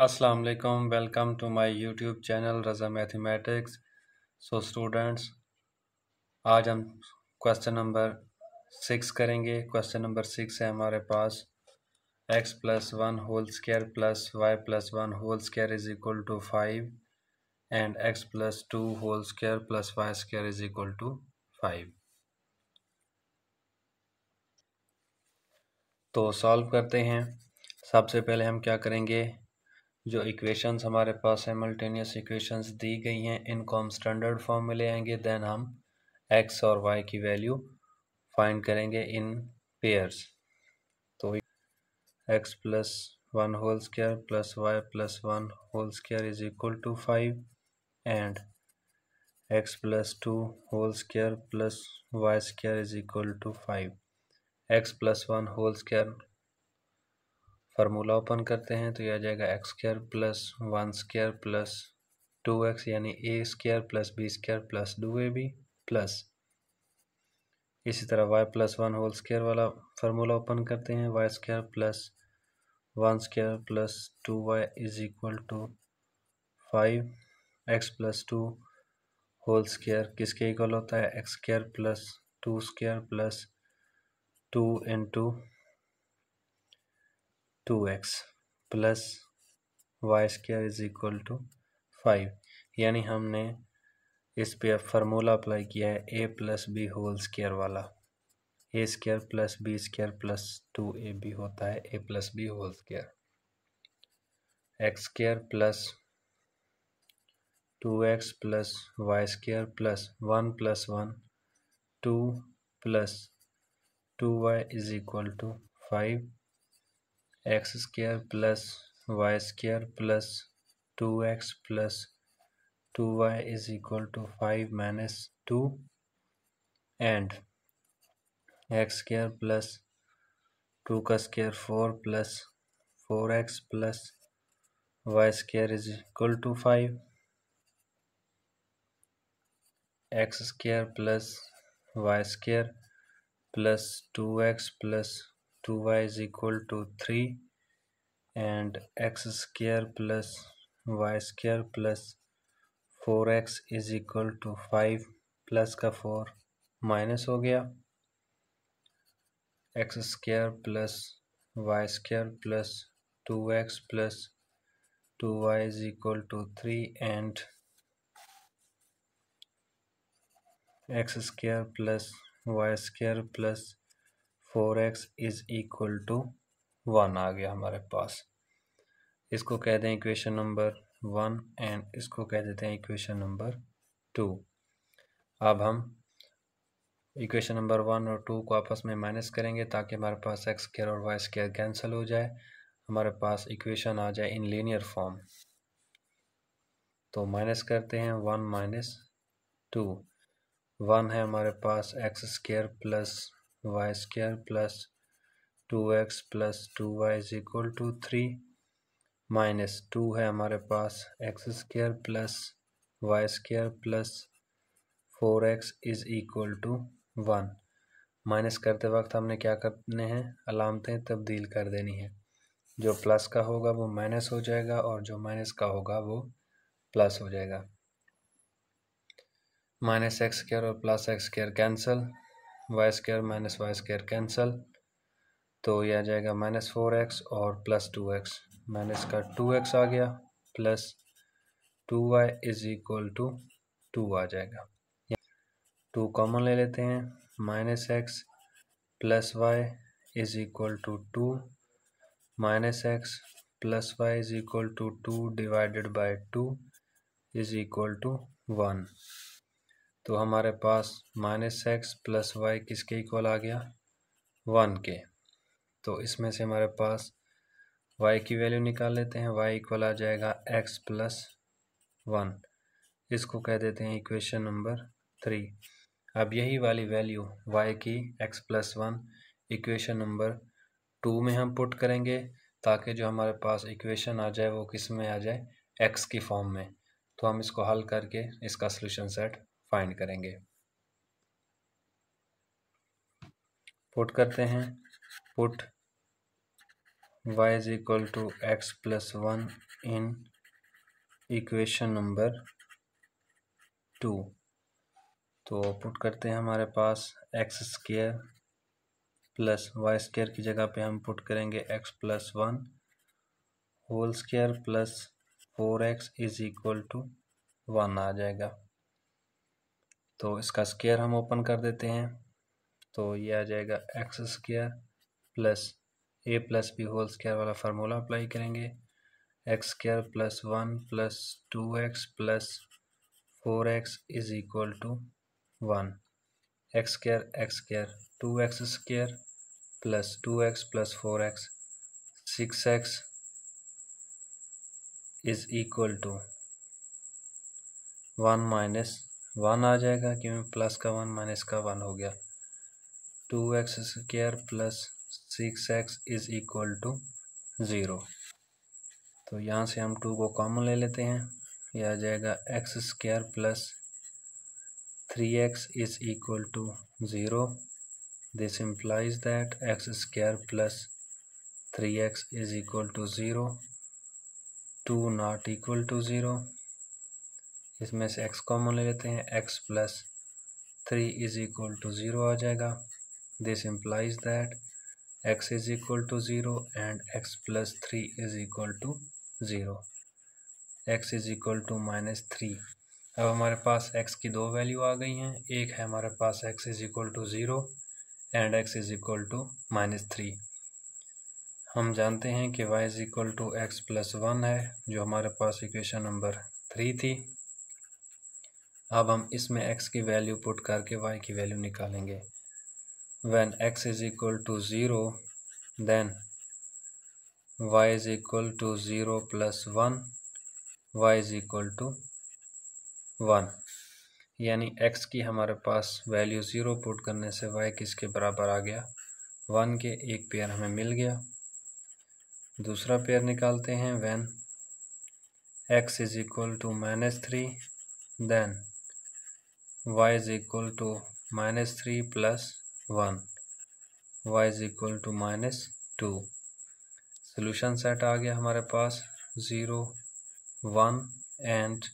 Aslam welcome to my YouTube channel Raza mathematics so students आज हम question number six करेंगे question number six है हमारे पास X plus one whole square plus Y plus one whole square is equal to five and x plus two whole square plus Y square is equal to five तो solve करते हैं सबसे पहले हम क्या करेंगे जो इक्वेशंस हमारे पास सेमल्टेनियस इक्वेशंस दी गई हैं इनको हम स्टैंडर्ड फॉर्म में ले आएंगे देन हम एक्स और वाई की वैल्यू फाइंड करेंगे इन पेयर्स तो X plus one whole square plus Y plus one whole square is equal to five and x plus two whole square plus Y square is equal to five x plus one whole square formula open करते हैं तो यह आ जाएगा x square plus one square plus two X यानी A square plus B square plus two A B plus इसी तरह Y plus one whole square वाला फार्मूला ओपन करते हैं y square plus one square plus two y is equal to five x plus two whole square किसके equal होता है x square plus two square plus two into two x plus y square is equal to five यानी हमने इस पे formula apply किया है a plus b whole square वाला a square plus b square plus two A B होता है a plus b whole square x square plus two x plus Y square plus one plus one two plus two y is equal to five x square plus y square plus 2x plus 2y is equal to 5 minus 2 and x square plus 2 ka square 4 plus 4x plus y square is equal to 5 x square plus y square plus 2x plus two y is equal to three and x square plus y square plus four x is equal to five plus का four minus हो गया x square plus y square plus two x plus two y is equal to three and x square plus y square plus four x is equal to one आ गया हमारे पास इसको कह दें equation number one and इसको कह देते हैं इक्वेशन नंबर टू अब हम इक्वेशन नंबर वन और टू को आपस में माइनस करेंगे ताकि हमारे पास एक्स स्केयर और वाई स्केयर कैंसिल हो जाए हमारे पास इक्वेशन आ जाए इन लीनियर फॉर्म तो माइनस करते हैं वन माइनस टू वन है हमारे पास x square plus y square plus two x plus two y is equal to three minus two है हमारे पास x square plus y square plus four x is equal to one minus करते वक्त हमने क्या करने हैं अलामतें तब्दील कर देनी है जो प्लस का होगा वो माइनस हो जाएगा और जो माइनस का होगा वो प्लस हो जाएगा माइनस एक्स स्क्र और plus x square cancel y square minus y square cancel तो ये आ जाएगा माइनस फोर एक्स और प्लस टू एक्स माइनस का टू एक्स आ गया plus two y is equal to two आ जाएगा टू कॉमन ले लेते हैं minus x plus y is equal to two minus x plus y is equal to two divided by two is equal to one तो हमारे पास minus x plus y किसके equal आ गया वन के तो इसमें से हमारे पास y की वैल्यू निकाल लेते हैं y इक्वल आ जाएगा x प्लस वन इसको कह देते हैं इक्वेशन नंबर थ्री अब यही वाली वैल्यू y की x plus one equation number two में हम पुट करेंगे ताकि जो हमारे पास इक्वेशन आ जाए वो किस में आ जाए एक्स की फॉर्म में तो हम इसको हल करके इसका सोल्यूशन सेट फाइंड करेंगे पुट करते हैं put y is equal to x plus one in equation number two तो पुट करते हैं हमारे पास x square plus Y square की जगह पे हम पुट करेंगे x plus one whole square plus four x is equal to one आ जाएगा तो इसका स्केयर हम ओपन कर देते हैं तो ये आ जाएगा x square plus a plus b whole square वाला फार्मूला अप्लाई करेंगे x square plus one plus two x plus four x is equal to one x square x square two x square plus two x plus four x six x is equal to one minus one आ जाएगा क्योंकि plus का one minus का one हो गया two x square plus six x is equal to zero तो यहाँ से हम टू को कॉमन ले लेते हैं यह आ जाएगा x square plus three x is equal to zero this implies that x square plus three x is equal to zero two not equal to zero इसमें से एक्स कॉमन ले लेते हैं x plus three is equal to zero आ जाएगा this implies that x is equal to zero and x plus three is equal to zero x is equal to minus three अब हमारे पास x की दो वैल्यू आ गई हैं एक है हमारे पास x is equal to zero and x is equal to minus three हम जानते हैं कि y is equal to x plus one है जो हमारे पास इक्वेशन नंबर थ्री थी अब हम इसमें x की वैल्यू पुट करके y की वैल्यू निकालेंगे when x is equal to zero then y is equal to zero plus one y is equal to one यानी x की हमारे पास वैल्यू ज़ीरो पुट करने से y किसके बराबर आ गया वन के एक पेयर हमें मिल गया दूसरा पेयर निकालते हैं when x is equal to minus three then y is equal to minus three plus one y is equal to minus two solution set आ गया हमारे पास zero one and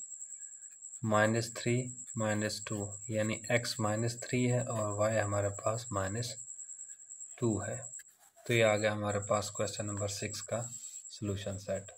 minus three minus two यानी x minus three है और Y हमारे पास minus two है तो ये आ गया हमारे पास क्वेश्चन नंबर सिक्स का सोल्यूशन सेट